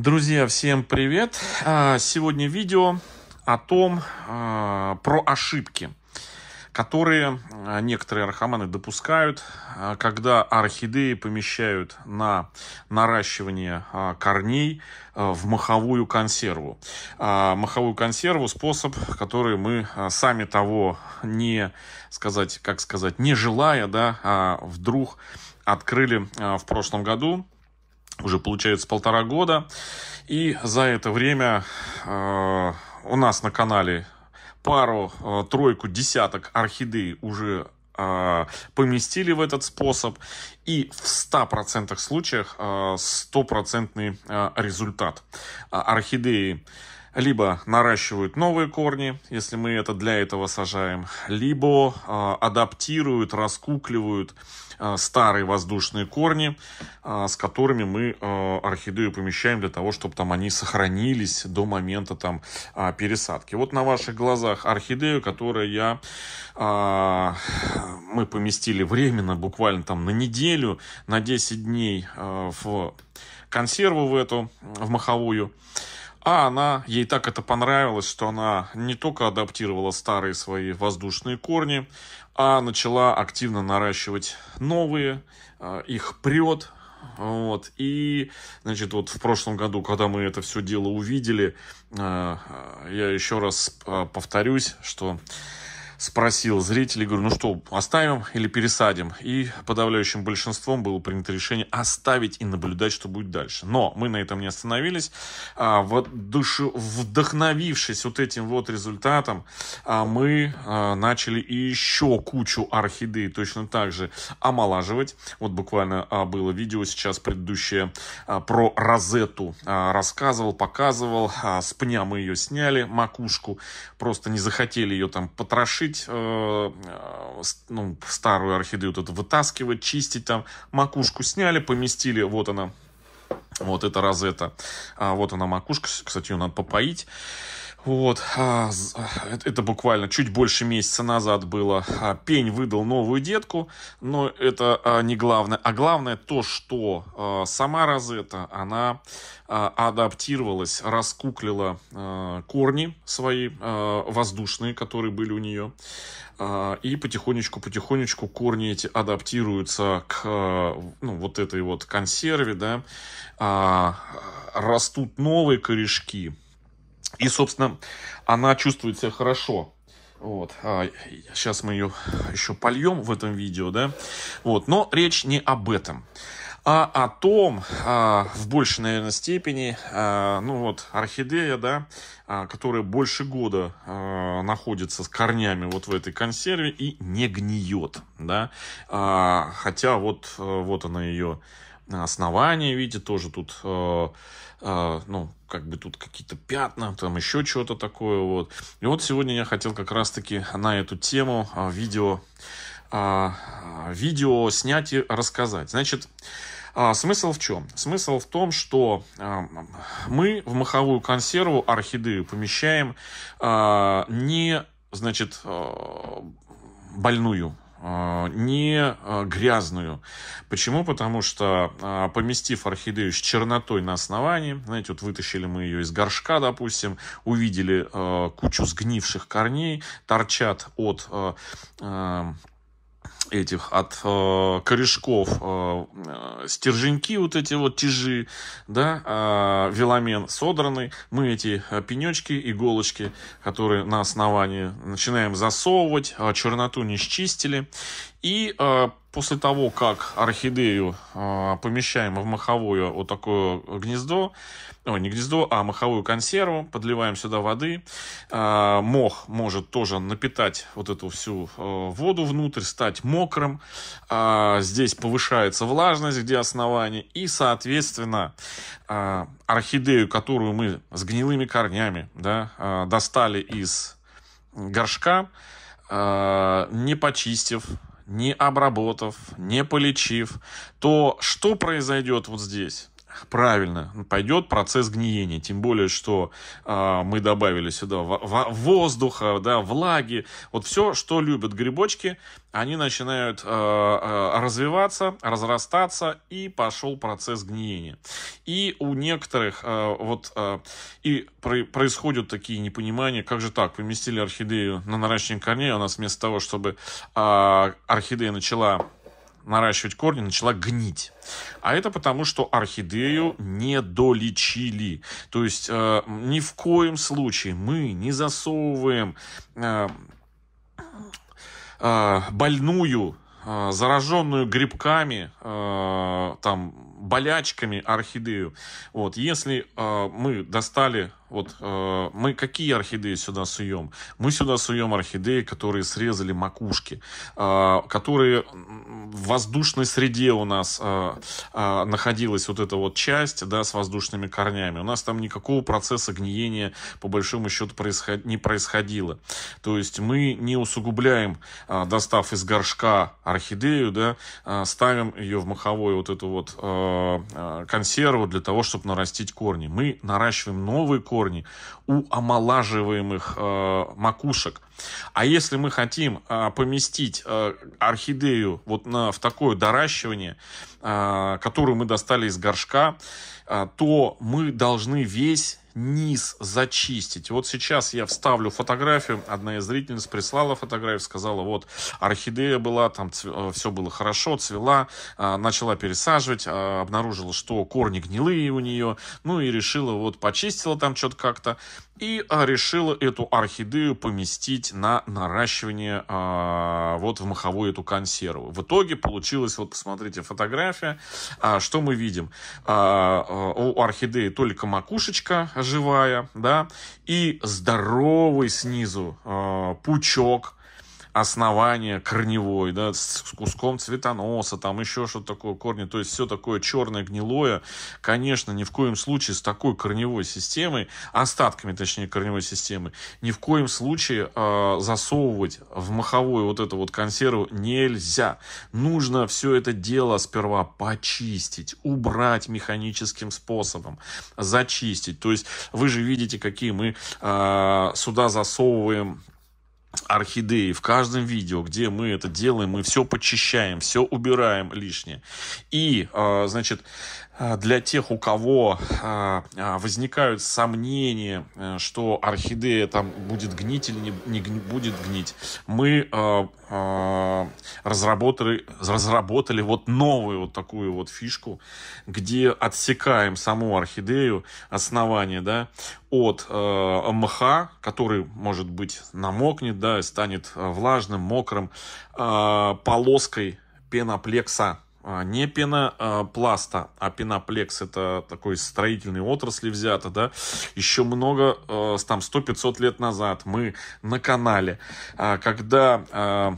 Друзья, всем привет! А, сегодня видео о том, а, про ошибки, которые а, некоторые архаманы допускают, когда орхидеи помещают на наращивание корней в маховую консерву. Маховую консерву способ, который мы сами того не сказать, как сказать, не желая, да, вдруг открыли в прошлом году уже получается полтора года. И за это время э, у нас на канале пару, э, тройку, десяток орхидей уже э, поместили в этот способ. И в 100% случаях стопроцентный результат. А орхидеи либо наращивают новые корни, если мы это для этого сажаем, либо а, адаптируют, раскукливают а, старые воздушные корни, а, с которыми мы э, орхидею помещаем для того, чтобы там они сохранились до момента там пересадки. Вот на ваших глазах орхидею, которую я мы поместили временно, буквально там на неделю, на 10 дней в консерву в эту, в маховую. А она, ей так это понравилось, что она не только адаптировала старые свои воздушные корни, а начала активно наращивать новые, э, их прет. Вот. И, значит, вот в прошлом году, когда мы это все дело увидели, э, э, я еще раз повторюсь, что спросил зрителей, говорю, ну что, оставим или пересадим? И подавляющим большинством было принято решение оставить и наблюдать, что будет дальше. Но мы на этом не остановились. А, вот Вдохновившись вот этим вот результатом, а, мы а, начали еще кучу орхидей точно так же омолаживать. Вот буквально было видео сейчас предыдущее про розету. Рассказывал, показывал. С пня мы ее сняли, макушку. Просто не захотели ее там потрошить сушить, э, э ну, старую орхидею вот это вытаскивать, чистить там. Макушку сняли, поместили, вот она. Вот это розета. А вот она макушка, кстати, ее надо попоить. Вот, а, э, это буквально чуть больше месяца назад было. А, пень выдал новую детку, но это а, не главное. А главное то, что сама Розета она адаптировалась, раскуклила корни свои воздушные, которые были у нее. И потихонечку-потихонечку корни эти адаптируются к ну, вот этой вот консерве, да. Растут новые корешки, и, собственно, она чувствует себя хорошо. Вот, а, сейчас мы ее еще польем в этом видео, да. Вот, но речь не об этом, а о том, а, в большей, наверное, степени, а, ну вот, орхидея, да, а, которая больше года а, находится с корнями вот в этой консерве и не гниет, да. А, хотя вот, э, вот она ее а, основание, видите, тоже тут, э, э, ну, как бы тут какие-то пятна, там еще что-то такое вот. И вот сегодня я хотел как раз-таки на эту тему а, видео, а, а, видео снять и рассказать. Значит, смысл в чем? Смысл в том, что мы в маховую консерву орхидею помещаем не, значит, больную а, не а, грязную. Почему? Потому что а, поместив орхидею с чернотой на основании, знаете, вот вытащили мы ее из горшка, допустим, увидели кучу сгнивших корней, торчат от этих от э, корешков э, э, стерженьки вот эти вот тяжи, да, э, веломен содраны. Мы эти э, пенечки, иголочки, которые на основании начинаем засовывать, а, черноту не счистили. И э, после того, как орхидею э, помещаем в маховое вот такое гнездо, ну, не гнездо, а маховую консерву, подливаем сюда воды, э, мох может тоже напитать вот эту всю э, воду внутрь, стать мокрым, э, здесь повышается влажность, где основание, и, соответственно, э, орхидею, которую мы с гнилыми корнями да, э, достали из горшка, не почистив, не обработав, не полечив, то что произойдет вот здесь? правильно пойдет процесс гниения. Тем более, что э, мы добавили сюда воздуха, да, влаги. Вот все, что любят грибочки, они начинают э, развиваться, разрастаться, и пошел процесс гниения. И у некоторых э, вот э, и про происходят такие непонимания, как же так, поместили орхидею на наращивание корней, у нас вместо того, чтобы э, орхидея начала наращивать корни, начала гнить. А это потому, что орхидею не долечили. То есть э, ни в коем случае мы не засовываем э, э, больную, э, зараженную грибками, э, там, болячками орхидею. Вот, если э, мы достали вот э, мы какие орхидеи сюда суем? Мы сюда суем орхидеи, которые срезали макушки, э, которые в воздушной среде у нас э, э, находилась вот эта вот часть, да, с воздушными корнями. У нас там никакого процесса гниения по большому счету происход... не происходило. То есть мы не усугубляем, э, достав из горшка орхидею, да, э, ставим ее в маховой вот эту вот э, э консерву для того, чтобы нарастить корни. Мы наращиваем новые корни корни у омолаживаемых э, макушек. А если мы хотим а, поместить а, орхидею вот на, в такое доращивание, а, которую мы достали из горшка, то мы должны весь низ зачистить. Вот сейчас я вставлю фотографию. Одна из зрительниц прислала фотографию, сказала, вот орхидея была, там цве, э, все было хорошо, цвела, а, начала пересаживать, а, обнаружила, что корни гнилые у нее, ну и решила, вот почистила там что-то как-то, и решила эту орхидею поместить пустить на наращивание а, вот в маховую эту консерву. В итоге получилось, вот посмотрите, фотография, а, что мы видим. А, а у орхидеи только макушечка живая, да, и здоровый снизу а, пучок, основание корневой, да, с куском цветоноса, там еще что-то такое, корни, то есть все такое черное, гнилое, конечно, ни в коем случае с такой корневой системой, остатками, точнее, корневой системы, ни в коем случае э, засовывать в маховую вот эту вот консерву нельзя. Нужно все это дело сперва почистить, убрать механическим способом, зачистить. То есть вы же видите, какие мы э, сюда засовываем орхидеи в каждом видео, где мы это делаем, мы все почищаем, все убираем лишнее. И, а, значит, а, для тех, у кого а, а, возникают сомнения, э, что орхидея там будет гнить или не, будет гнить, мы разработали, разработали вот новую вот такую вот фишку, где отсекаем саму орхидею, основание, да, от э, мха, который, может быть, намокнет, да, станет э, влажным, мокрым, полоской пеноплекса а, не пенопласта, а, а пеноплекс это такой строительной отрасли взято, да, еще много, а, там 100-500 лет назад мы на канале, когда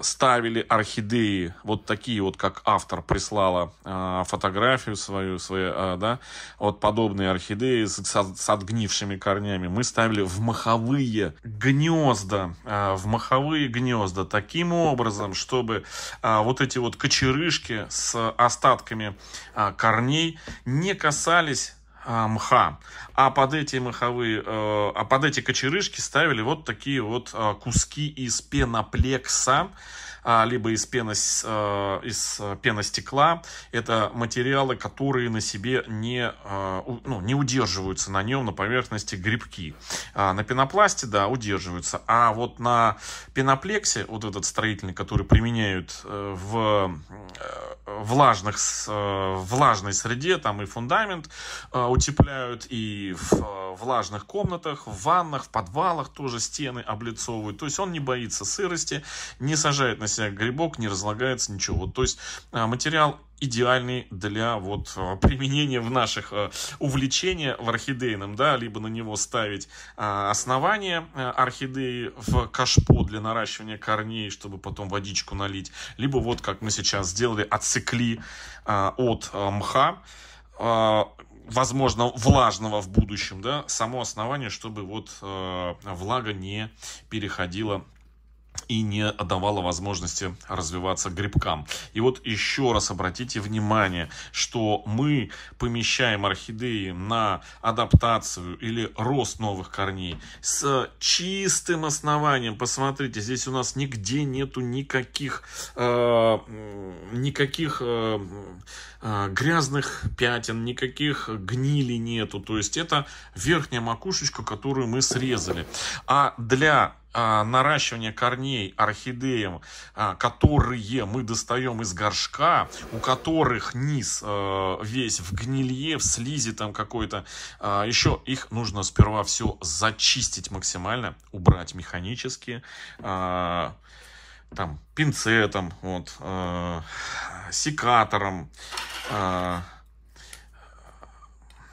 ставили орхидеи, вот такие вот, как автор прислала фотографию свою, свою, да, вот подобные орхидеи с, с отгнившими корнями, мы ставили в маховые гнезда, в маховые гнезда таким образом, чтобы вот эти вот кочерышки почки с остатками а, корней не касались а, мха, а под эти маховые, э, а под эти кочерышки ставили вот такие вот а, куски из пеноплекса, а, либо из, пенос, э, из э, пеностекла. Это материалы, которые на себе не, э, ну, не удерживаются на нем, на поверхности грибки. А, на пенопласте, да, удерживаются. А вот на пеноплексе, вот этот строительный, который применяют в влажных, влажной среде, там и фундамент утепляют, и в влажных комнатах, в ваннах, в подвалах тоже стены облицовывают. То есть он не боится сырости, не сажает на себя разлагается грибок, не разлагается ничего. То есть э, материал идеальный для вот э, применения в наших э, увлечения в орхидейном, да, либо на него ставить основание орхидеи в кашпо для наращивания корней, чтобы потом водичку налить, либо вот как мы сейчас сделали, отсекли от мха, возможно, влажного в будущем, да, само основание, чтобы вот влага не переходила и не давала возможности развиваться грибкам. И вот еще раз обратите внимание, что мы помещаем орхидеи на адаптацию или рост новых корней с чистым основанием. Посмотрите, здесь у нас нигде нету никаких, э, никаких э, э, грязных пятен, никаких гнили нету. То есть это верхняя макушечка, которую мы срезали. А для а, наращивание корней орхидеям, а, которые мы достаем из горшка, у которых низ э, весь в гнилье, в слизи там какой-то, а, еще их нужно сперва все зачистить максимально, убрать механически, там, пинцетом, вот, э, секатором,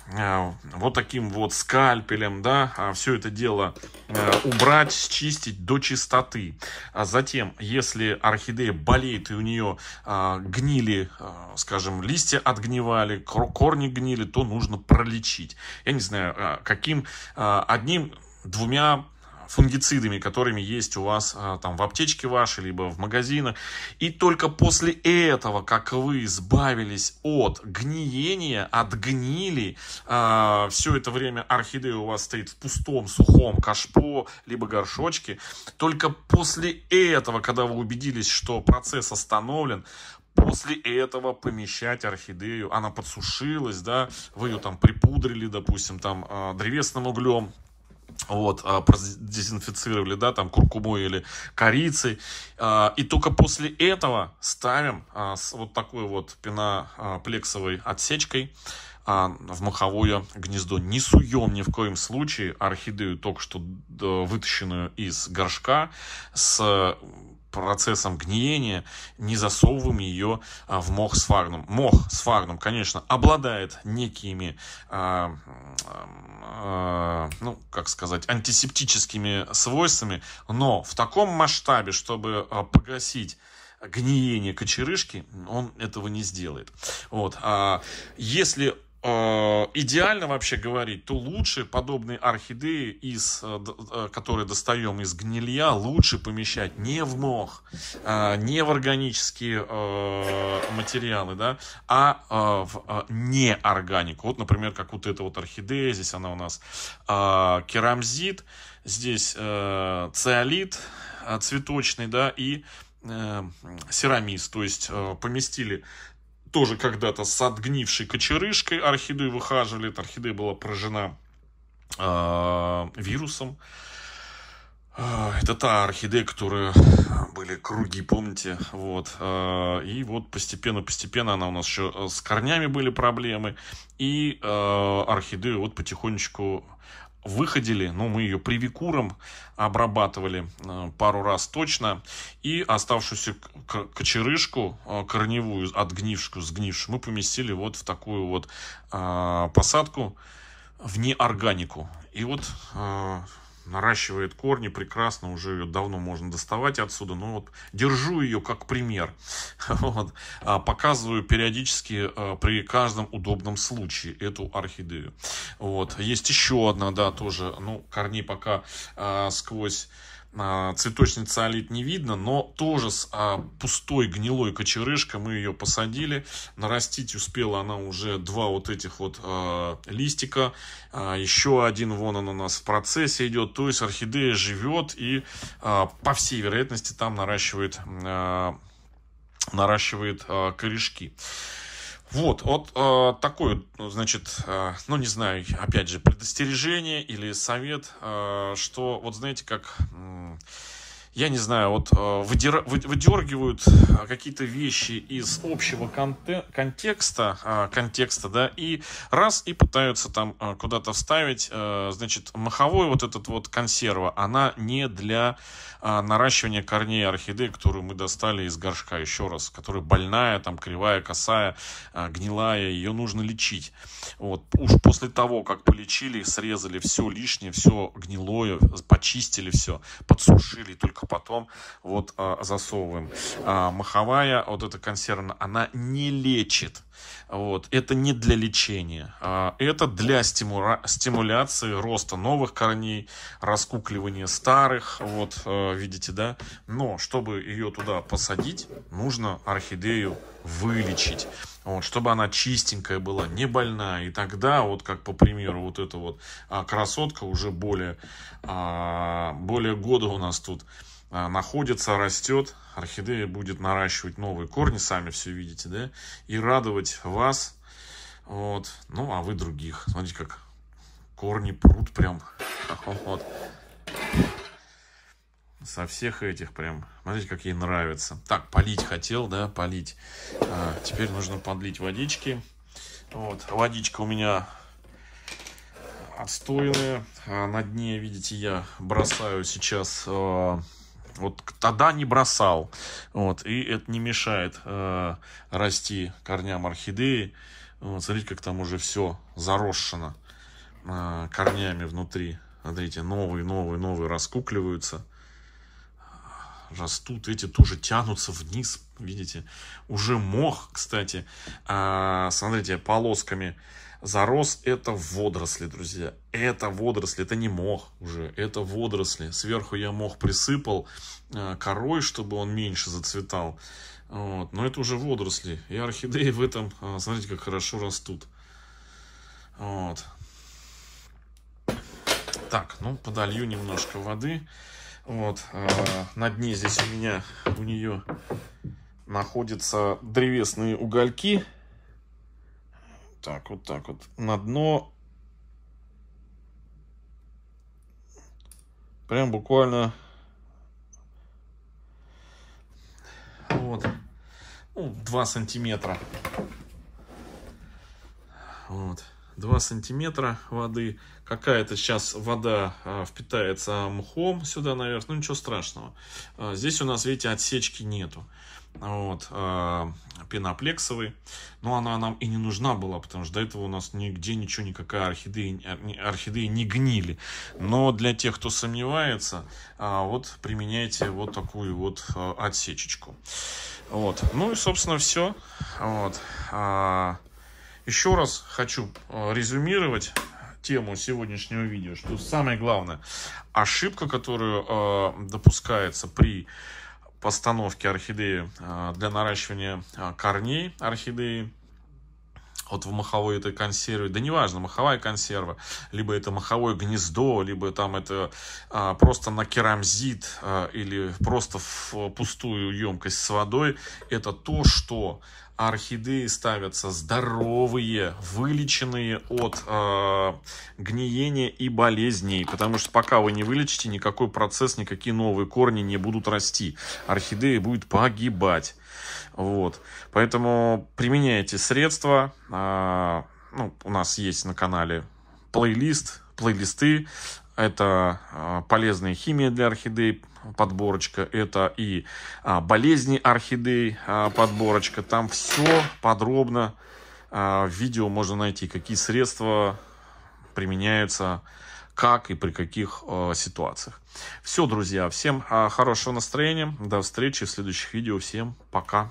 Э, вот таким вот скальпелем, да, а, все это дело э, убрать, счистить до чистоты. А затем, если орхидея болеет и у нее а, гнили, э, скажем, листья отгнивали, корни гнили, то нужно пролечить. Я не знаю, а, каким одним двумя фунгицидами, которыми есть у вас а, там в аптечке вашей, либо в магазинах. И только после этого, как вы избавились от гниения, от гнили, а, все это время орхидея у вас стоит в пустом, сухом кашпо, либо горшочке, только после этого, когда вы убедились, что процесс остановлен, После этого помещать орхидею, она подсушилась, да, вы ее там припудрили, допустим, там а, древесным углем, вот, а, дезинфицировали, да, там, куркумой или корицей, а, и только после этого ставим а, с вот такой вот пеноплексовой отсечкой в маховое гнездо. Не суем ни в коем случае орхидею, только что э, вытащенную из горшка, с процессом гниения, не засовываем ее а, в мох с фарном. Мох с фарном, конечно, обладает некими, а, а, ну, как сказать, антисептическими свойствами, но в таком масштабе, чтобы а, погасить гниение кочерышки, он этого не сделает. Вот. А если Э, идеально вообще говорить, то лучше подобные орхидеи, из, э, э, которые достаем из гнилья, лучше помещать не в мох, не в органические материалы, да, а в неорганику. Вот, например, как вот эта вот орхидея, здесь она у нас керамзит, здесь циолит цветочный, да, и э, серамис, то есть поместили тоже когда-то с отгнившей кочерышкой орхидею выхаживали. Эта орхидея была поражена э, вирусом. А, это та орхидея, которые были круги, помните, вот. А, и вот постепенно-постепенно она у нас еще э, с корнями были проблемы. И э, орхидею вот потихонечку выходили, ну, мы ее привикуром обрабатывали э, пару раз точно, и оставшуюся кочерышку э, корневую, отгнившую, сгнившую, мы поместили вот в такую вот а, посадку, в неорганику. И вот э, наращивает корни, прекрасно, уже ее давно можно доставать отсюда, но вот держу ее как пример, вот. А, показываю периодически а, при каждом удобном случае эту орхидею. Вот. Есть еще одна, да, тоже, ну, корни пока а, сквозь а, Цветочница, циолит не видно, но тоже с а, пустой гнилой кочерышкой мы ее посадили. Нарастить успела она уже два вот этих вот а, листика. Еще один вон он у нас в процессе идет. То есть орхидея живет и по всей вероятности там наращивает наращивает корешки. Вот, вот э, такое, ну, значит, э, ну не знаю, опять же, предостережение или совет, э, что вот знаете, как... Э, я не знаю, вот э, выдергивают э, какие-то вещи из общего контекста, э, контекста, да, и раз и пытаются там куда-то вставить, значит, маховой вот этот вот консерва, она не для наращивания корней орхидеи, которую мы достали из горшка, еще раз, которая больная, там, кривая, косая, гнилая, ее нужно лечить. Вот, уж после того, как полечили, срезали все лишнее, все гнилое, почистили все, подсушили, только только а потом вот а, засовываем. А, маховая, вот эта консервная, она не лечит. Вот. Это не для лечения. Это для стимура... стимуляции роста новых корней, раскукливания старых. Вот, видите, да? Но, чтобы ее туда посадить, нужно орхидею вылечить, вот, чтобы она чистенькая была, не больная. И тогда, вот как по примеру, вот эта вот красотка уже более, более года у нас тут Э, находится, растет. Орхидея будет наращивать новые корни, сами все видите, да, и радовать вас, вот, ну, а вы других. Смотрите, как корни прут прям, вот. Со всех этих прям, смотрите, как ей нравится. Так, полить хотел, да, полить. А, теперь нужно подлить водички. Вот, водичка у меня отстойная. А на дне, видите, я бросаю сейчас а, вот тогда не бросал. Вот, и это не мешает э, расти корням орхидеи. Вот, смотрите, как там уже все заросшено э, корнями внутри. Смотрите, новые, новые, новые раскукливаются растут, эти тоже тянутся вниз, видите, уже мох, кстати, а, смотрите, полосками Зарос это водоросли, друзья. Это водоросли, это не мох уже, это водоросли. Сверху я мох присыпал э, корой, чтобы он меньше зацветал. Вот. Но это уже водоросли. И орхидеи в этом, э, смотрите, как хорошо растут. Вот. Так, ну подолью немножко воды. Вот, э, на дне здесь у меня, у нее находятся древесные угольки так, вот так вот. На дно. Прям буквально. Вот. Ну, 2 сантиметра. Вот. 2 сантиметра воды. Какая-то сейчас вода а, впитается мхом сюда наверх. Ну, ничего страшного. А, здесь у нас, видите, отсечки нету вот, э, пеноплексовый. Но она нам и не нужна была, потому что до этого у нас нигде ничего, никакая орхидея, э, орхидеи не гнили. Но для тех, кто сомневается, э, вот применяйте вот такую вот э, отсечечку. Вот. Ну и, собственно, все. Вот. Э, а, еще раз хочу э, резюмировать тему сегодняшнего видео, что самое главное, ошибка, которую э, допускается при постановки орхидеи а, для наращивания а, корней орхидеи вот в маховой этой консерве, да неважно, маховая консерва, либо это маховое гнездо, либо там это а, просто на керамзит а, или просто в а, пустую емкость с водой, это то, что а орхидеи ставятся здоровые, вылеченные от э, гниения и болезней, потому что пока вы не вылечите, никакой процесс, никакие новые корни не будут расти. Орхидея будет погибать. Вот. Поэтому применяйте средства. Э, ну, у нас есть на канале плейлист, плейлисты это а, полезная химия для орхидей, подборочка, это и а, болезни орхидей, а, подборочка. Там все подробно в видео можно найти, какие средства применяются, как и при каких ситуациях. Все, друзья, всем хорошего настроения, до встречи в следующих видео, всем пока.